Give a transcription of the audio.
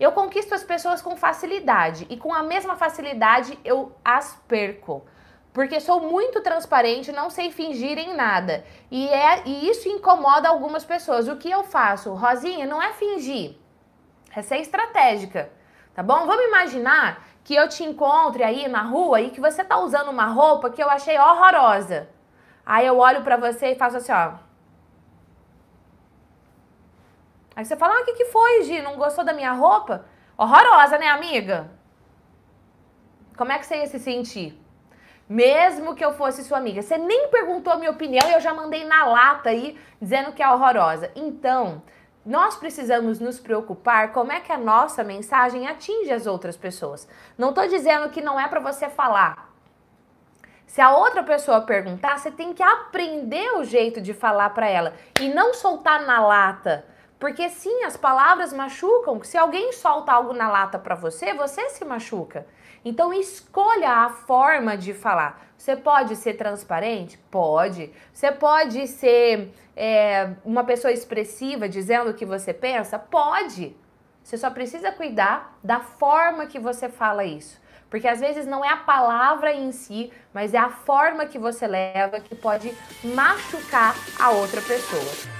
Eu conquisto as pessoas com facilidade e com a mesma facilidade eu as perco. Porque sou muito transparente, não sei fingir em nada. E, é, e isso incomoda algumas pessoas. O que eu faço? Rosinha, não é fingir, é ser estratégica. Tá bom? Vamos imaginar que eu te encontre aí na rua e que você tá usando uma roupa que eu achei horrorosa. Aí eu olho para você e faço assim, ó. Aí você fala, ah, o que, que foi, Gi? Não gostou da minha roupa? Horrorosa, né, amiga? Como é que você ia se sentir? Mesmo que eu fosse sua amiga. Você nem perguntou a minha opinião e eu já mandei na lata aí, dizendo que é horrorosa. Então, nós precisamos nos preocupar como é que a nossa mensagem atinge as outras pessoas. Não estou dizendo que não é para você falar. Se a outra pessoa perguntar, você tem que aprender o jeito de falar para ela e não soltar na lata. Porque sim, as palavras machucam. Se alguém solta algo na lata para você, você se machuca. Então escolha a forma de falar. Você pode ser transparente? Pode. Você pode ser é, uma pessoa expressiva dizendo o que você pensa? Pode. Você só precisa cuidar da forma que você fala isso. Porque às vezes não é a palavra em si, mas é a forma que você leva que pode machucar a outra pessoa.